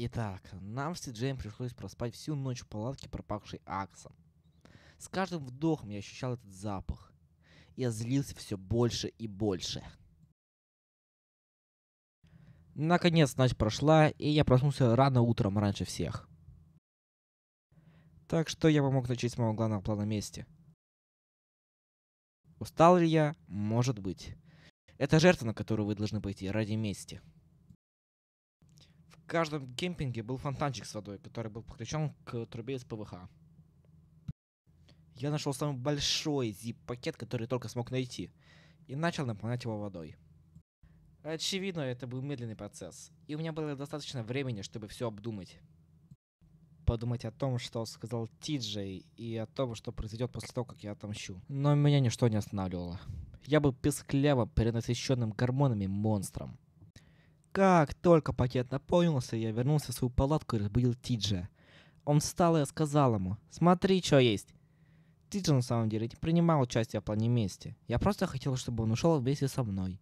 Итак, нам с Сиджеем пришлось проспать всю ночь в палатке, пропахшей аксом. С каждым вдохом я ощущал этот запах. Я злился все больше и больше. Наконец ночь прошла, и я проснулся рано утром раньше всех. Так что я помог начать с моего главного плана мести. Устал ли я? Может быть. Это жертва, на которую вы должны пойти ради мести каждом кемпинге был фонтанчик с водой, который был подключен к трубе из ПВХ. Я нашел самый большой зип-пакет, который только смог найти, и начал наполнять его водой. Очевидно, это был медленный процесс, и у меня было достаточно времени, чтобы все обдумать. Подумать о том, что сказал Тиджей, и о том, что произойдет после того, как я отомщу. Но меня ничто не останавливало. Я был пескляво перенасыщенным гормонами монстром. Как только пакет наполнился, я вернулся в свою палатку и разбудил Тиджа. Он встал и сказал ему, смотри, что есть. Тиджа на самом деле не принимал участие в плане мести. Я просто хотел, чтобы он ушел вместе со мной.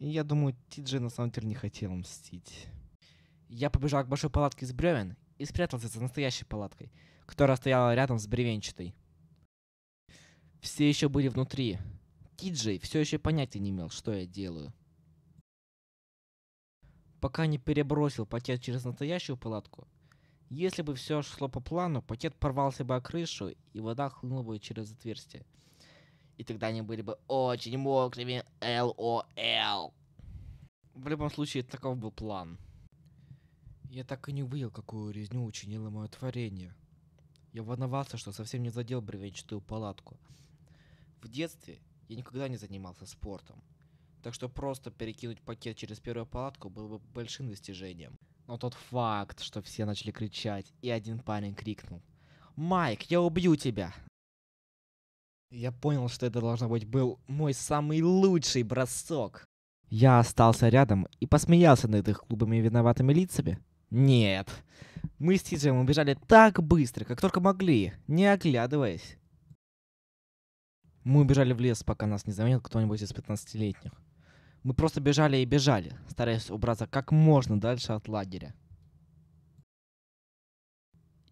И я думаю, Тиджи на самом деле не хотел мстить. Я побежал к большой палатке из бревен и спрятался за настоящей палаткой, которая стояла рядом с бревенчатой. Все еще были внутри. Тиджей все еще понятия не имел, что я делаю пока не перебросил пакет через настоящую палатку. Если бы все шло по плану, пакет порвался бы о крышу, и вода хлынула бы через отверстие. И тогда они были бы очень мокрыми ЛОЛ. В любом случае, таков был план. Я так и не увидел, какую резню учинило мое творение. Я волновался, что совсем не задел бревенчатую палатку. В детстве я никогда не занимался спортом. Так что просто перекинуть пакет через первую палатку было бы большим достижением. Но тот факт, что все начали кричать, и один парень крикнул. «Майк, я убью тебя!» Я понял, что это должно быть был мой самый лучший бросок. Я остался рядом и посмеялся над их клубами виноватыми лицами. Нет. Мы с Тиджем убежали так быстро, как только могли, не оглядываясь. Мы убежали в лес, пока нас не заметил кто-нибудь из 15-летних. Мы просто бежали и бежали, стараясь убраться как можно дальше от лагеря.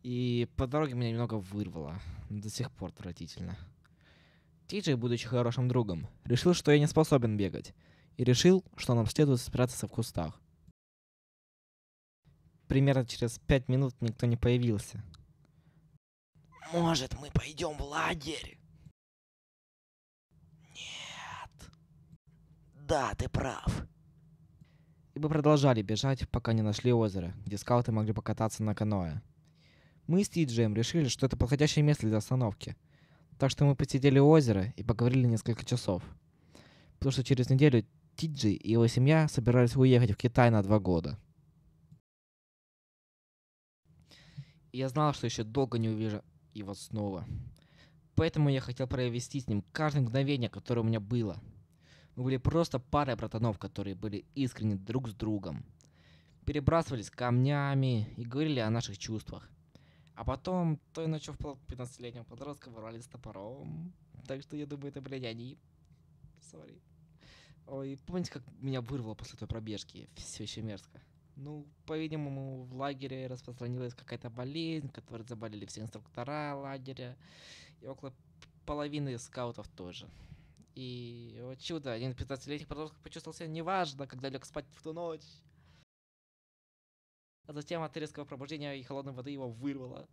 И по дороге меня немного вырвало. До сих пор отвратительно. Тиджей, будучи хорошим другом, решил, что я не способен бегать. И решил, что нам следует спрятаться в кустах. Примерно через пять минут никто не появился. «Может, мы пойдем в лагерь?» да, ты прав. И мы продолжали бежать, пока не нашли озеро, где скауты могли покататься на каноэ. Мы с Тиджем решили, что это подходящее место для остановки. Так что мы посидели у озера и поговорили несколько часов. Потому что через неделю Тиджи и его семья собирались уехать в Китай на два года. И я знал, что еще долго не увижу его снова. Поэтому я хотел провести с ним каждое мгновение, которое у меня было – мы были просто парой братанов, которые были искренни друг с другом. Перебрасывались камнями и говорили о наших чувствах. А потом той ночью в 15-летнего подростка ворвались с топором. Так что я думаю, это, блядь, они. Сори. Ой, помните, как меня вырвало после той пробежки? Все еще мерзко. Ну, по-видимому, в лагере распространилась какая-то болезнь, которой заболели все инструктора лагеря. И около половины скаутов тоже. И, э, вот чудо, один 15-летний подросток почувствовал себя неважно, когда лег спать в ту ночь. А затем от резкого пробуждения и холодной воды его вырвало.